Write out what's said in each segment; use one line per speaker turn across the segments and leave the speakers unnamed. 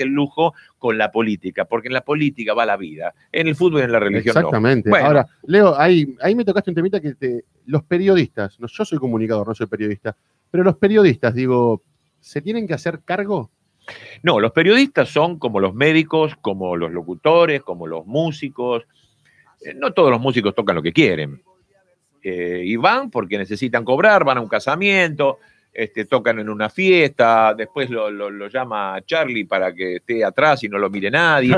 el lujo con la política, porque en la política va la vida, en el fútbol y en la religión Exactamente. No. Bueno. Ahora,
Leo, ahí, me tocaste un temita que los periodistas, yo soy comunicador, no soy periodista, pero los periodistas, digo, ¿se tienen que hacer cargo?
No, los periodistas son como los médicos, como los locutores, como los músicos. Eh, no todos los músicos tocan lo que quieren. Eh, y van porque necesitan cobrar, van a un casamiento, este, tocan en una fiesta, después lo, llama Charlie para que esté atrás y no lo mire nadie.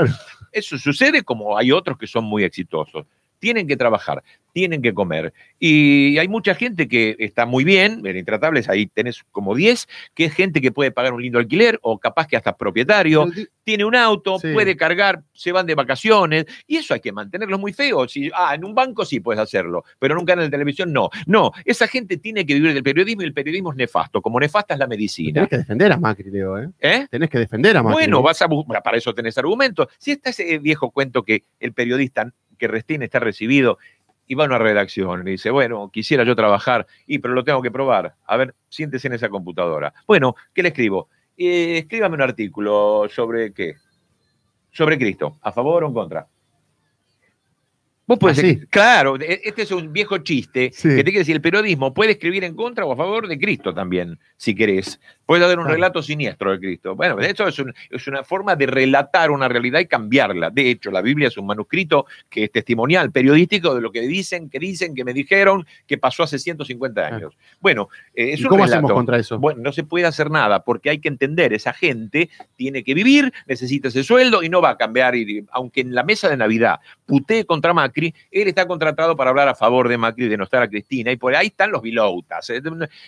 Eso sucede como hay otros que son muy exitosos. Tienen que trabajar, tienen que comer. Y hay mucha gente que está muy bien, en Intratables ahí tenés como 10, que es gente que puede pagar un lindo alquiler o capaz que hasta propietario, tiene un auto, puede cargar, se van de vacaciones, y eso hay que mantenerlo muy feo. Si, ah, en un banco sí puedes hacerlo, pero nunca en la televisión no. No, esa gente tiene que vivir del periodismo y el periodismo es nefasto, como nefasta es la medicina. Tienes que defender
a Macri, Leo, ¿eh? ¿eh? Tenés que defender a Macri. Bueno, vas
a, para eso tenés argumentos. Si está ese viejo cuento que el periodista que restine está recibido y va a una redacción y dice, bueno, quisiera yo trabajar, y pero lo tengo que probar. A ver, siéntese en esa computadora. Bueno, ¿qué le escribo? escríbame un artículo sobre qué. Sobre Cristo, a favor o en contra. Vos podés, ah, claro, e, este es un viejo chiste que te quiere decir, el periodismo puede escribir en contra o a favor de Cristo también, si querés. puede hacer un relato siniestro de Cristo. Bueno, eso es, es, una forma de relatar una realidad y cambiarla. De hecho, la Biblia es un manuscrito que es testimonial, periodístico de lo que dicen, que dicen, que me dijeron, que pasó hace 150 años. Bueno, eh, es ¿Y ¿Cómo hacemos contra eso? Bueno, no se puede hacer nada porque hay que entender, esa gente tiene que vivir, necesita ese sueldo y no va a cambiar. aunque en la mesa de Navidad Puté contra Mac él está contratado para hablar a favor de Macri, de no estar a Cristina, y por ahí están los biloutas. Eh,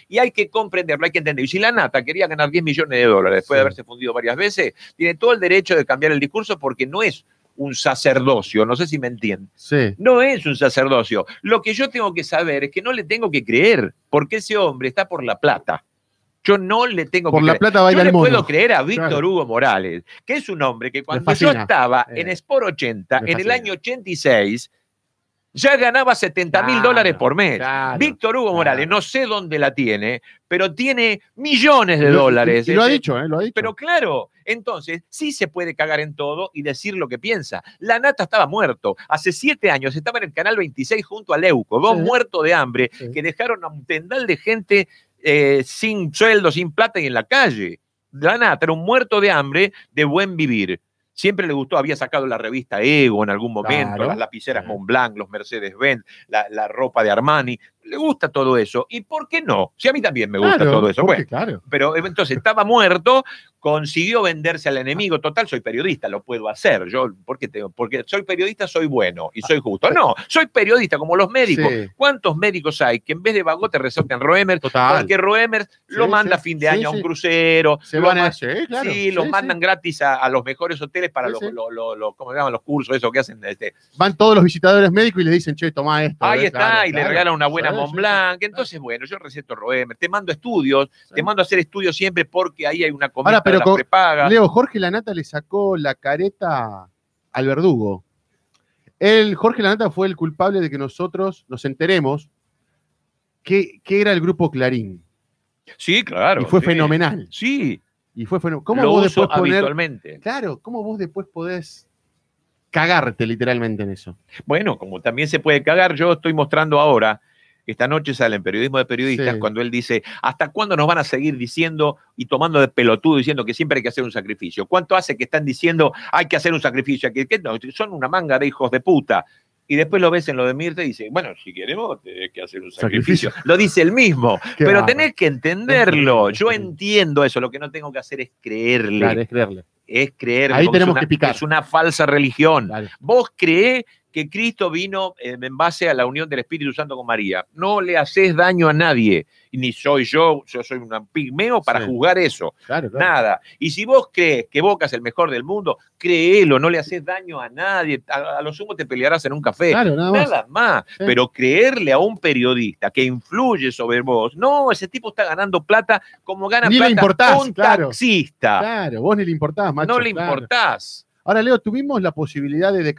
y hay que comprenderlo, hay que entender. Y si la nata quería ganar 10 millones de dólares después de haberse fundido varias veces, tiene todo el derecho de cambiar el discurso porque no es un sacerdocio, no sé si me entienden. No es un sacerdocio. Lo que yo tengo que saber es que no le tengo que creer, porque ese hombre está por la plata. Yo no le tengo Por que la creer. plata Yo le puedo creer a Víctor Hugo Morales, que es un hombre que cuando yo estaba eh, en Sport 80, en el año 86, ya ganaba 70 mil dólares por mes. Víctor Hugo Morales, no sé dónde la tiene, pero tiene millones de dólares. Y, lo ha
dicho, ¿eh? Lo ha dicho.
Pero claro, entonces sí se puede cagar en todo y decir lo que piensa. La nata estaba muerto. Hace siete años estaba en el canal 26 junto al Leuco, dos muertos de hambre, que dejaron a un tendal de gente eh, sin sueldo, sin plata y en la calle. nada, era un muerto de hambre de buen vivir. Siempre le gustó, había sacado la revista Ego en algún momento, las lapiceras Montblanc, los Mercedes-Benz, la, ropa de Armani le gusta todo eso. ¿Y por qué no? Si a mí también me gusta todo eso. Bueno, claro. Pero eh, entonces estaba muerto, consiguió venderse al enemigo. Total, soy periodista, lo puedo hacer. Yo, ¿por qué tengo? Porque soy periodista, soy bueno y soy justo. No, soy periodista como los médicos. ¿Cuántos médicos hay que en vez de Bagote te resorten Roemer? Total. Porque Roemer lo manda a fin de año a un crucero. Se van a, claro, sí, los mandan gratis a, los mejores hoteles para los, los ¿cómo se llaman? los cursos, eso que hacen. Este.
Van todos los visitadores médicos y le dicen, che, toma esto. Ahí eh, está, y le regalan una buena
entonces, bueno, yo receto Roemer, te mando estudios, te mando a hacer estudios siempre porque ahí hay una comida que de
Leo, Jorge Lanata le sacó la careta al verdugo. El Jorge Lanata fue el culpable de que nosotros nos enteremos que, que era el grupo Clarín. Sí,
claro. Y fue fenomenal.
Sí. Y fue fenomenal. ¿Cómo vos después Claro, ¿cómo vos después podés cagarte literalmente en eso? Bueno, como también
se puede cagar, yo estoy mostrando ahora esta noche sale en Periodismo de Periodistas cuando él dice, ¿hasta cuándo nos van a seguir diciendo y tomando de pelotudo diciendo que siempre hay que hacer un sacrificio? ¿Cuánto hace que están diciendo hay que hacer un sacrificio? Que, son una manga de hijos de puta. Y después lo ves en lo de Mirta y dice, bueno, si queremos, tenés que hacer un sacrificio. Lo dice él mismo, pero tenés que entenderlo. Yo entiendo eso, lo que no tengo que hacer es creerle. es creerle es creer. Ahí tenemos que picar. Es una falsa religión. Vos creés que Cristo vino eh, en base a la unión del Espíritu Santo con María. No le haces daño a nadie, ni soy yo, yo soy un pigmeo para juzgar eso. Nada. Y si vos crees que Boca es el mejor del mundo, créelo, no le haces daño a nadie. A, lo sumo te pelearás en un café. nada más. Pero creerle a un periodista que influye sobre vos, no, ese tipo está ganando plata como gana plata un taxista.
Claro, vos ni le importás, macho. No le
importás.
Ahora, Leo, tuvimos la posibilidad de